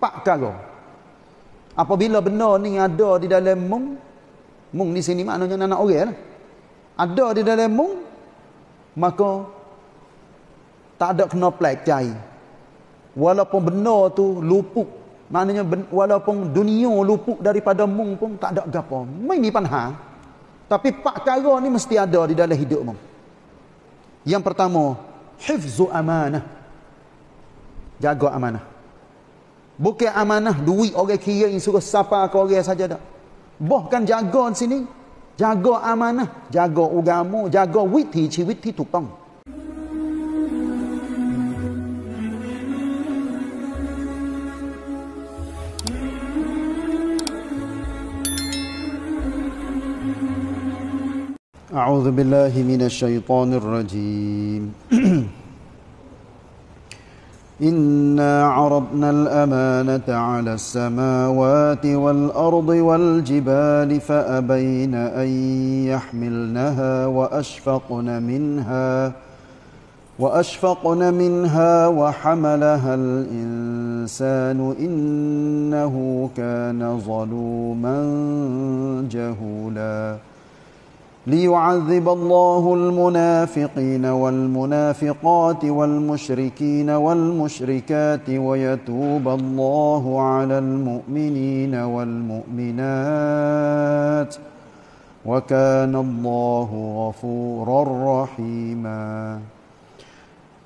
empat perkara. Apabila benda ni ada di dalam mung, mung di sini maknanya anak orang lah. Ada di dalam mung, maka tak ada kena pelajari. Walaupun benda tu lupuk Maknanya walaupun dunia lupuk daripada mung pun tak ada gapo. Ini panha. Tapi pak kara ni mesti ada di dalam hidup mung. Yang pertama, hifzu amanah. Jaga amanah. Bukan amanah duit orang kira yang suruh sapa ke orang saja dah. Bahkan jaga di sini. Jaga amanah, jaga ugamu, jaga witi ciwit di tupang. أعوذ بالله من الشيطان الرجيم إنا عرضنا الأمانة على السماوات والأرض والجبال فأبين أن يحملنها وأشفقن منها وأشفقن منها وحملها الإنسان إنه كان ظلوما جهولاً ليعذب الله المنافقين والمنافقات والمشركين والمشركات ويتوب الله على المؤمنين والمؤمنات وكان الله غفورا رحيما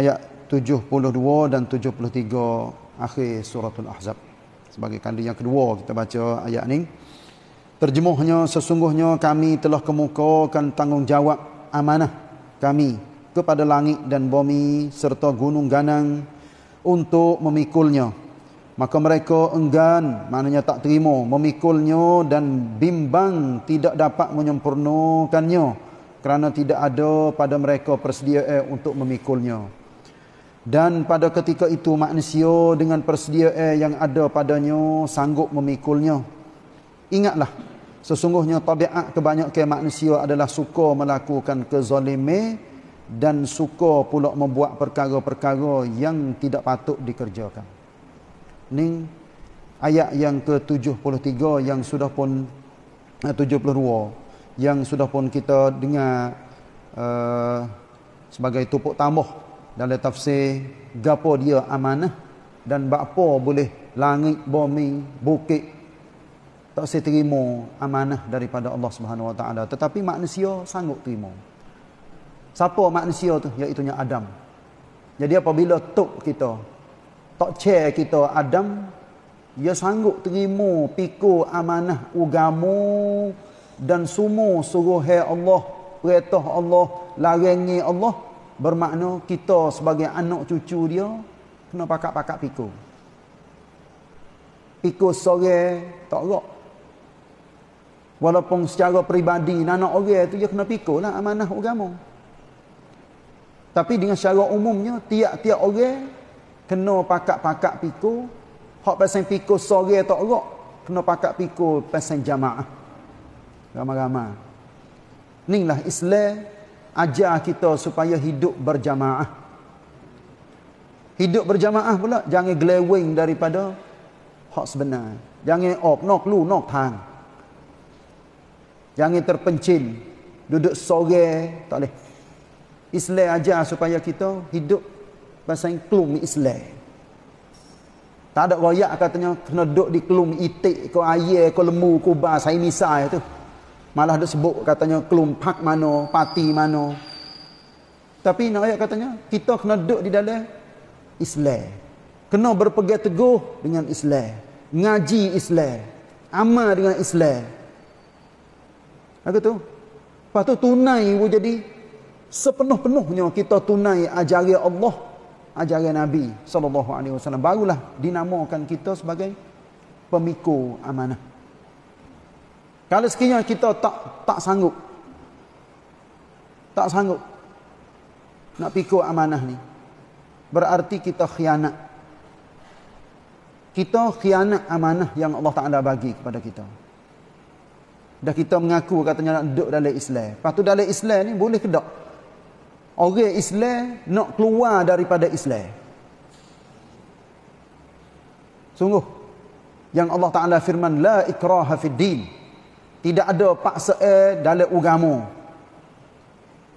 ayat 72 dan 73 akhir surah al-ahzab sebagai kandung yang kedua kita baca ayat ini Terjemuhnya sesungguhnya kami telah kemukakan tanggungjawab amanah kami kepada langit dan bumi serta gunung ganang untuk memikulnya. Maka mereka enggan, maknanya tak terima, memikulnya dan bimbang tidak dapat menyempurnakannya kerana tidak ada pada mereka persediaan eh, untuk memikulnya. Dan pada ketika itu manusia dengan persediaan eh, yang ada padanya sanggup memikulnya. Ingatlah sesungguhnya tabiat kebanyakan manusia adalah suka melakukan kezalimi dan suka pula membuat perkara-perkara yang tidak patut dikerjakan. Ini ayat yang ke-73 yang sudah pun 72 eh, yang sudah pun kita dengar uh, sebagai tupuk tambah dalam tafsir gapo dia amanah dan bakpo boleh langit, bumi, bukit, tak saya terima amanah daripada Allah Subhanahu Wa Taala tetapi manusia sanggup terima siapa manusia tu iaitu nya Adam jadi apabila tok kita tok chair kita Adam ia sanggup terima piku amanah ugamu dan semua suruh Allah perintah Allah larangi Allah bermakna kita sebagai anak cucu dia kena pakak-pakak piku, piku sore tak rok Walaupun secara peribadi, anak orang itu dia kena pikul lah amanah agama. Tapi dengan secara umumnya, tiap-tiap orang kena pakak-pakak pikul. Hak pasang pikul sore tak rok, kena pakak pikul pasang jamaah. Ramah-ramah. Inilah Islam ajar kita supaya hidup berjamaah. Hidup berjamaah pula, jangan glewing daripada hak sebenar. Jangan op, oh, nok lu, nok tang. Jangan terpencil. Duduk sore, tak boleh. Islam aja supaya kita hidup pasal kelum Islam. Tak ada royak katanya kena duduk di kelum itik, kau air, kau lemu, kau bas, air misai itu. Malah dia sebut katanya kelum pak mana, pati mana. Tapi nak ayat katanya, kita kena duduk di dalam Islam. Kena berpegang teguh dengan Islam. Ngaji Islam. Amal dengan Islam. Aku tu. Lepas tu tunai pun jadi sepenuh-penuhnya kita tunai ajari Allah, ajari Nabi sallallahu alaihi wasallam barulah dinamakan kita sebagai pemiku amanah. Kalau sekiranya kita tak tak sanggup tak sanggup nak pikul amanah ni berarti kita khianat kita khianat amanah yang Allah Taala bagi kepada kita. Dah kita mengaku katanya nak duduk dalam Islam. Lepas tu dalam Islam ni boleh ke tak? Orang Islam nak keluar daripada Islam. Sungguh. Yang Allah Ta'ala firman, La ikraha fid din. Tidak ada paksa eh dalam ugamu.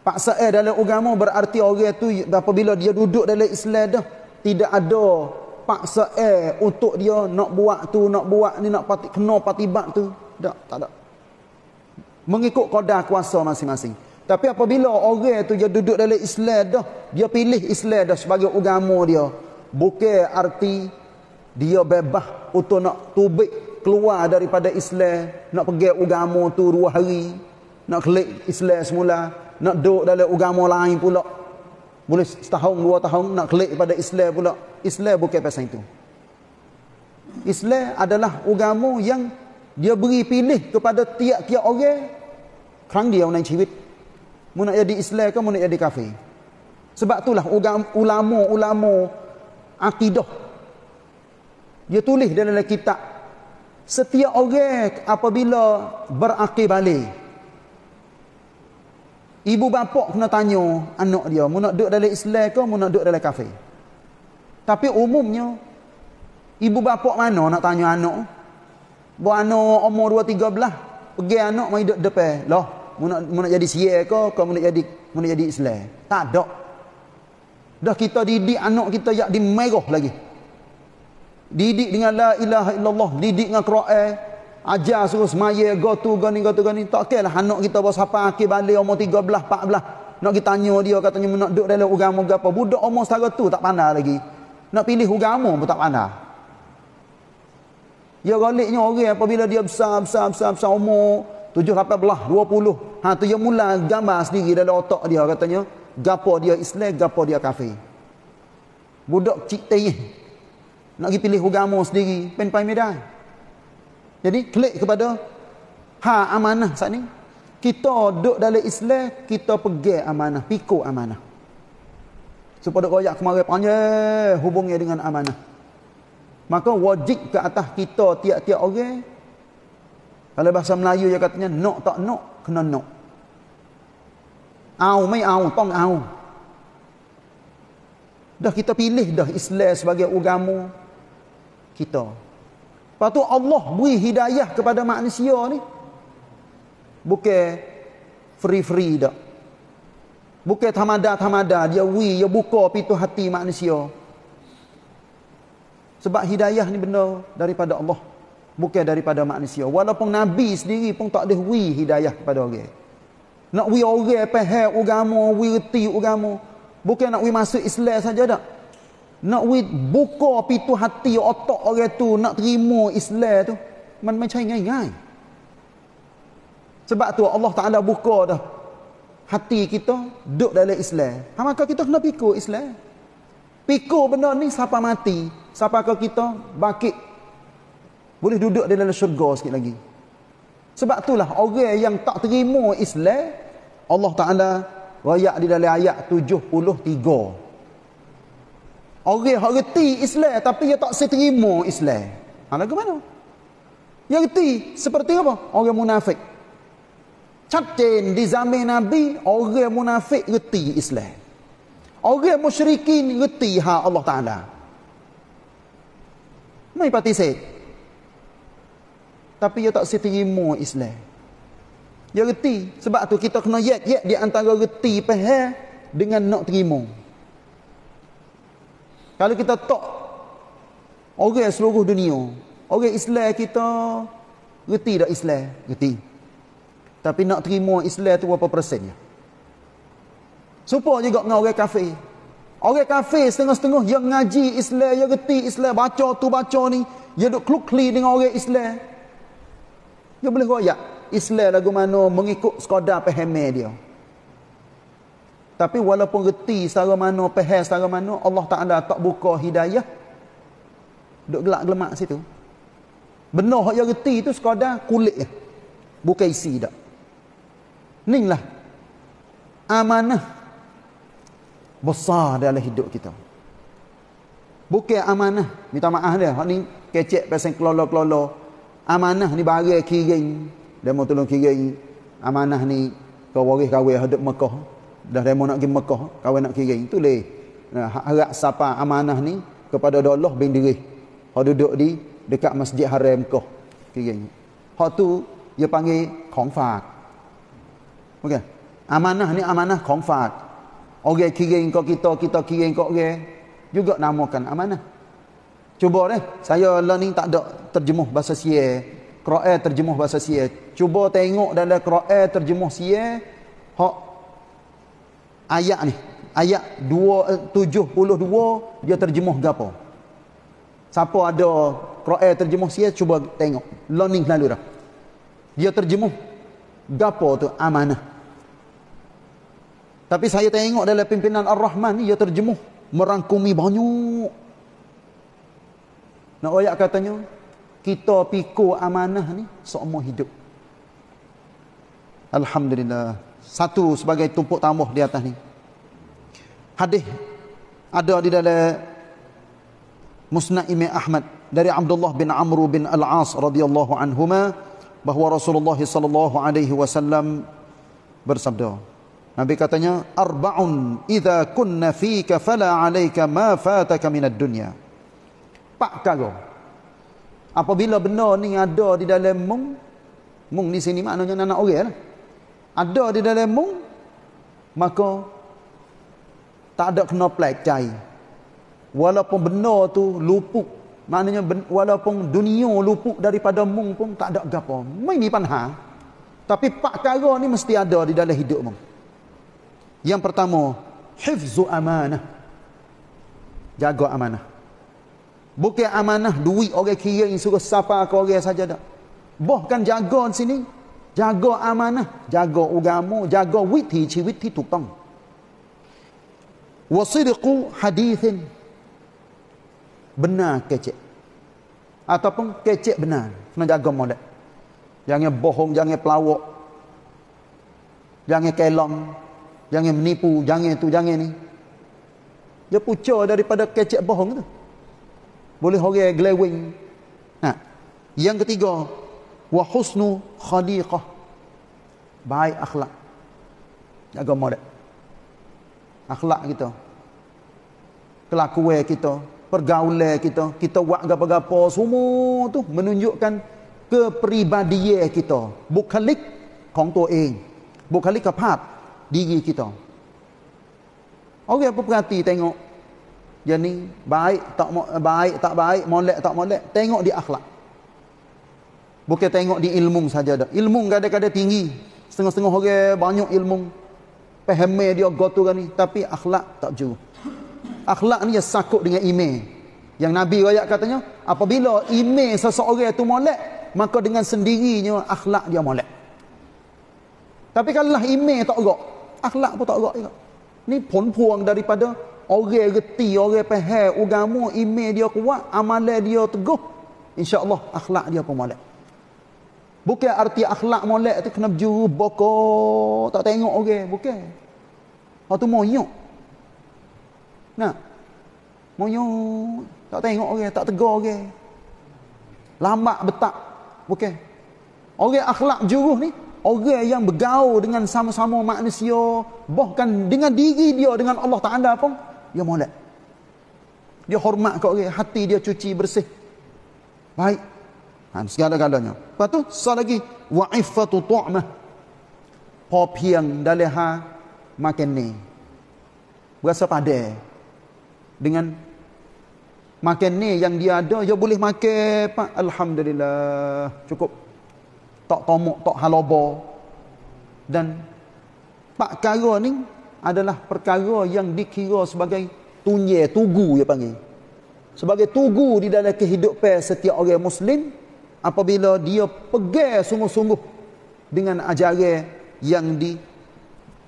Paksa eh dalam ugamu berarti orang tu apabila dia duduk dalam Islam dah. Tidak ada paksa eh untuk dia nak buat tu, nak buat ni, nak pati, kena patibat tu. Tak, tak ada mengikut kodar kuasa masing-masing. Tapi apabila orang tu dia duduk dalam Islam dah, dia pilih Islam dah sebagai agama dia, bukan arti dia bebas untuk nak tubik keluar daripada Islam, nak pergi agama tu dua hari, nak klik Islam semula, nak duduk dalam agama lain pula. Boleh setahun, dua tahun nak klik pada Islam pula. Islam bukan pasal itu. Islam adalah agama yang dia beri pilih kepada tiap-tiap orang ครั้งเดียวในชีวิตมุนายดีอิสลามก็มุนายดีกาเฟ่สบับตุลาอุลามอุลามอุลามอักิดห์ย่ตุลิห์ดัลลัคิตะ Setiap orang apabila berakhir Ibu bapa kena tanya anak dia Mu nak duduk dalam Islam ke mu nak dalam kafe Tapi umumnya Ibu bapa mana nak tanya anak Buat anak umur belah Pergi anak mai duduk depan Loh nak mu nak jadi Syiah ke kau mu nak jadi mu nak jadi Islam? Tak ada. Dah kita didik anak kita yak di lagi. Didik dengan la ilaha illallah, didik dengan Quran, ajar suruh semaya go tu go ni go tu go ni tak kelah anak kita bos apa akhir balik umur empat belah. nak kita tanya dia katanya nak duduk dalam agama apa budak umur setara tu tak pandai lagi nak pilih agama pun tak pandai ya galaknya orang apabila dia besar besar besar besar umur tujuh lapan belah, dua puluh. Ha, tu dia mula gambar sendiri dalam otak dia katanya. Gapa dia Islam, gapa dia kafe. Budak cik teh. Nak pergi pilih agama sendiri. Pempai medan. Jadi klik kepada ha amanah saat ni. Kita duduk dalam Islam, kita pergi amanah. Piko amanah. Supaya duduk royak kemarin panjang hubungnya dengan amanah. Maka wajib ke atas kita tiap-tiap orang kalau bahasa Melayu dia katanya nok tak nok kena nok. Au mai au tong au. Dah kita pilih dah Islam sebagai agama kita. Lepas tu Allah beri hidayah kepada manusia ni. Bukan free-free dah. Bukan tamada-tamada dia wi dia buka pintu hati manusia. Sebab hidayah ni benar daripada Allah bukan daripada manusia walaupun nabi sendiri pun tak boleh wi hidayah kepada orang nak wi orang pahal agama wi reti agama bukan nak wi masuk Islam saja dak nak wi buka pintu hati otak orang tu nak terima Islam tu man macam ngai-ngai sebab tu Allah Taala buka dah hati kita duduk dalam Islam ha, maka kita kena pikul Islam pikul benda ni siapa mati siapa kita bangkit boleh duduk di dalam syurga sikit lagi. Sebab itulah orang yang tak terima Islam, Allah Ta'ala rayak di dalam ayat 73. Orang yang reti Islam tapi dia tak seterima Islam. Hala ke mana? Dia reti seperti apa? Orang munafik. Cacin di zaman Nabi, orang munafik reti Islam. Orang musyrikin reti hak Allah Ta'ala. Mari patisik tapi ia tak seterima Islam. Dia reti. Sebab tu kita kena yak-yak di antara reti pahal dengan nak terima. Kalau kita tak orang seluruh dunia, orang Islam kita reti tak Islam? Reti. Tapi nak terima Islam tu berapa persennya? Supaya juga dengan orang kafir. Orang kafir setengah-setengah yang ngaji Islam, yang reti Islam, baca tu baca ni, yang duduk klukli dengan orang Islam. Dia boleh royak. Islam lagu mana mengikut skoda pahamnya dia. Tapi walaupun reti secara mana, paham secara mana, Allah Ta'ala tak buka hidayah. Duduk gelak-gelamak situ. Benar yang reti itu skoda kulit. buka isi tak. lah, Amanah. Besar dalam hidup kita. Bukan amanah. Minta maaf dia. Ini kecek pasang kelola-kelola amanah ni bagi dia mau tolong kiring amanah ni kau waris kawin hadap Mekah dah dia mau nak pergi Mekah kawin nak kiring tu leh nah harap siapa amanah ni kepada Allah bin diri hak duduk di dekat Masjid Haram Mekah kiring hak tu dia panggil kong fak okey amanah ni amanah kong fak orang kiring kau kita kita kiring kau orang juga namakan amanah Cuba deh. Saya learning tak ada terjemuh bahasa Sia. Kera'ah terjemuh bahasa Sia. Cuba tengok dalam Kera'ah terjemuh Sia. Hak ayat ni. Ayat eh, 272 dia terjemuh gapo. Siapa ada Kera'ah terjemuh Sia cuba tengok. Learning lalu dah. Dia terjemuh gapo tu amanah. Tapi saya tengok dalam pimpinan Ar-Rahman ni dia terjemuh merangkumi banyak nak royak katanya, kita pikul amanah ni seumur hidup. Alhamdulillah. Satu sebagai tumpuk tambah di atas ni. Hadis ada di dalam Musnad Imam Ahmad dari Abdullah bin Amr bin Al-As radhiyallahu anhuma bahawa Rasulullah sallallahu alaihi wasallam bersabda. Nabi katanya, "Arba'un idza kunna fika fala 'alaika ma fataka min ad-dunya." empat perkara. Apabila benar ni ada di dalam mung, mung di sini maknanya anak orang lah. Ada di dalam mung, maka tak ada kena pelak cair. Walaupun benar tu lupuk, maknanya walaupun dunia lupuk daripada mung pun tak ada gapo. Ini panha. Tapi empat perkara ni mesti ada di dalam hidup mung. Yang pertama, hifzu amanah. Jaga amanah. Bukan amanah duit orang kira yang suruh sapa ke orang saja dah. Bahkan jaga di sini. Jaga amanah, jaga ugamu, jaga witi ciwit ti tutang. Wa sidqu hadithin. Benar kecek. Ataupun kecek benar. Kena jaga molek. Jangan bohong, jangan pelawak. Jangan kelong. Jangan menipu, jangan tu jangan ini. Dia pucuk daripada kecek bohong tu boleh orang glowing nah yang ketiga wa husnu khaliqah baik akhlak jaga modak akhlak kita kelakuan kita pergaulan kita kita buat gapo-gapo semua tu menunjukkan kepribadian kita tu, kapat diri kita. Okay, apa perhati tengok. Jadi baik tak baik tak baik molek tak molek tengok di akhlak bukan tengok di ilmu saja dah ilmu kadang-kadang tinggi setengah-setengah orang banyak ilmu faham dia gotu kan ni tapi akhlak tak jauh akhlak ni dia sakut dengan ime yang nabi wayak katanya apabila iman seseorang itu molek maka dengan sendirinya akhlak dia molek tapi kalau lah ime tak gerak akhlak pun tak gerak juga ni pon puang daripada orang reti, orang faham agama, iman dia kuat, amalan dia teguh, insyaallah akhlak dia pun molek. Bukan arti akhlak molek tu kena berjuru boko, tak tengok orang, okay. bukan. Ha tu moyok. Nah. Moyok, tak tengok orang, tak tegur orang. Lambat betak, bukan. Orang akhlak juruh ni, orang yang bergaul dengan sama-sama manusia, bahkan dengan diri dia, dengan Allah Ta'ala pun, dia molat. Dia hormat kat orang, hati dia cuci bersih. Baik. Ha, segala-galanya. Lepas tu, sah lagi. Wa'ifatu tu'mah. Popiang daleha makan ni. Berasa pada. Dengan makan ni yang dia ada, dia boleh makan. Pak Alhamdulillah. Cukup. Tak tomok, tak halobo. Dan pak kara ni adalah perkara yang dikira sebagai tunye tugu dia panggil sebagai tugu di dalam kehidupan setiap orang muslim apabila dia pegang sungguh-sungguh dengan ajaran yang di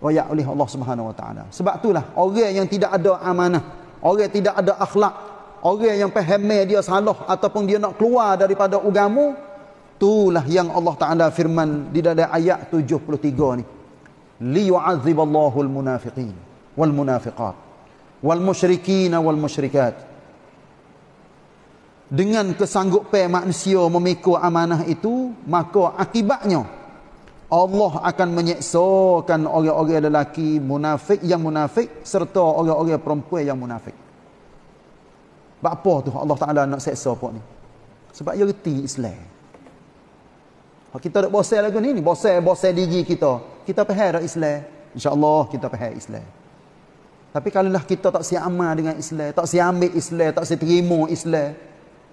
royak oleh Allah Subhanahu Wa Taala sebab itulah orang yang tidak ada amanah orang yang tidak ada akhlak orang yang paham dia salah ataupun dia nak keluar daripada agama itulah yang Allah Taala firman di dalam ayat 73 ni ليعذب الله المنافقين والمنافقات والمشركين والمشركات dengan kesanggupan manusia memikul amanah itu maka akibatnya Allah akan menyeksakan orang-orang lelaki munafik yang munafik serta orang-orang perempuan yang munafik. Apa tu Allah Taala nak seksa pok ni? Sebab dia reti Islam. Ha, kita nak bosan lagu ni, ni bosan-bosan diri kita. Kita faham dah Islam. Allah kita faham Islam. Tapi kalau lah kita tak siapa dengan Islam, tak siapa Islam, tak siterima Islam,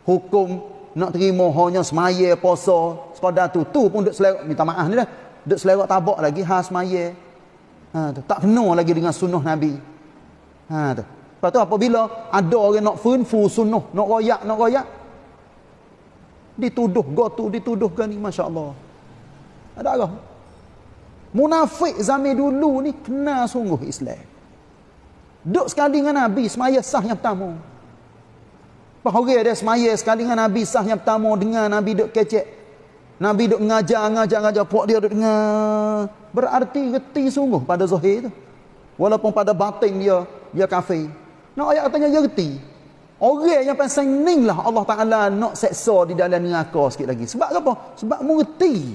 hukum nak terima hanya semaya, puasa, sepada tu, tu pun duduk selerok, minta maaf ni dah, duduk selerok tabak lagi, ha semaya. Ha, tu. Tak kena lagi dengan sunnah Nabi. Ha, tu. Lepas tu apabila ada orang nak funfu sunnah, nak royak, nak royak, dituduh gotu, dituduh gani, masya Allah. Ada Allah. Munafik zaman dulu ni kena sungguh Islam. Duk sekali dengan Nabi, semaya sah yang pertama. Pahori ada semaya sekali dengan Nabi, sah yang pertama. Dengar Nabi duk kecek. Nabi duk ngajar, ngajar, ngajar. Puak dia duk dengar. Berarti reti sungguh pada Zohir tu. Walaupun pada batin dia, dia kafir. Nak ayat katanya dia reti. Orang yang pasang sening lah Allah Ta'ala nak seksa di dalam neraka sikit lagi. Sebab apa? Sebab mu reti.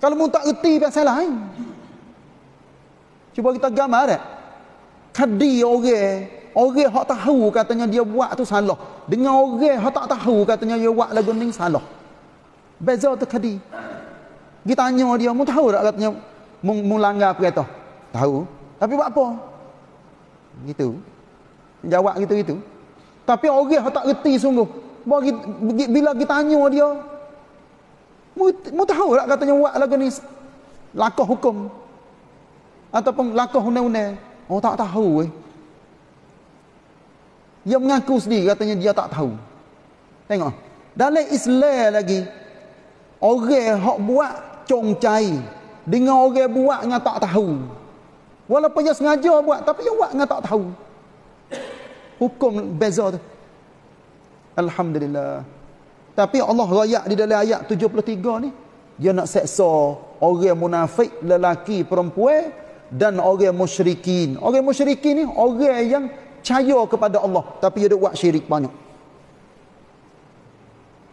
Kalau mu tak reti, pasang lain. Eh? Cuba kita gambar eh? tak? Kadi orang, orang yang tahu katanya dia buat tu salah. Dengan orang yang tak tahu katanya dia buat lagu ni salah. Beza tu kadi. Kita tanya dia, mu tahu tak katanya mu langgar perintah? Tahu. Tapi buat apa? Gitu. Jawab gitu-gitu. Tapi orang yang tak reti sungguh. Bila kita tanya dia, mu tahu tak katanya buat lagu ni lakuh hukum ataupun lakuh undang-undang. Orang oh, tak tahu eh. Dia mengaku sendiri katanya dia tak tahu. Tengok. Dalam Islam lagi, orang hok buat congcai dengan orang buat dengan tak tahu. Walaupun dia sengaja buat, tapi dia buat dengan tak tahu hukum beza tu. Alhamdulillah. Tapi Allah raya di dalam ayat 73 ni, dia nak seksa orang munafik, lelaki, perempuan dan orang musyrikin. Orang musyrikin ni orang yang percaya kepada Allah tapi dia buat syirik banyak.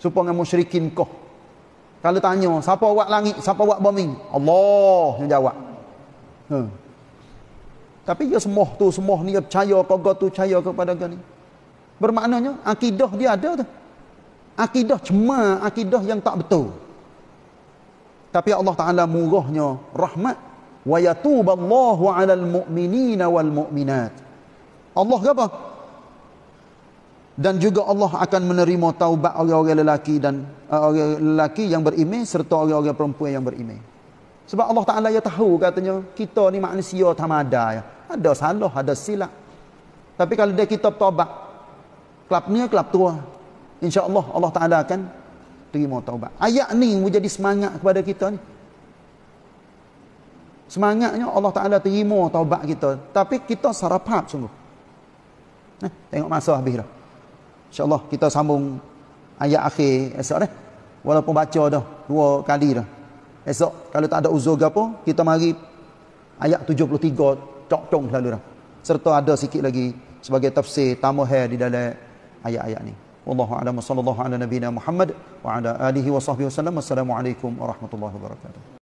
Supaya musyrikin kau. Kalau tanya, siapa buat langit, siapa buat bumi? Allah yang jawab. Hmm. Tapi dia semua tu, semua ni, dia percaya apa tu, percaya kepada dia ni. Bermaknanya, akidah dia ada tu. Akidah cuma akidah yang tak betul. Tapi Allah Ta'ala murahnya rahmat. wa وَيَتُوبَ اللَّهُ عَلَى wal-mu'minat. Allah apa? Dan juga Allah akan menerima taubat orang-orang lelaki dan eh, orang lelaki yang beriman serta orang-orang perempuan yang beriman. Sebab Allah Ta'ala ya tahu katanya, kita ni manusia tamada ya ada salah, ada silap. Tapi kalau dia kitab taubat, kelab ni kelab tua. InsyaAllah Allah Ta'ala akan terima taubat. Ayat ni menjadi semangat kepada kita ni. Semangatnya Allah Ta'ala terima taubat kita. Tapi kita sarapap sungguh. Nah eh, tengok masa habis dah. InsyaAllah kita sambung ayat akhir esok dah. Eh. Walaupun baca dah dua kali dah. Esok kalau tak ada uzur ke apa, kita mari ayat 73 tu cok-cong selalu dah. Serta ada sikit lagi sebagai tafsir tamahir di dalam ayat-ayat ni. Wallahu a'lam wa sallallahu ala nabina Muhammad wa ala alihi wa sahbihi wasallam. Assalamualaikum warahmatullahi wabarakatuh.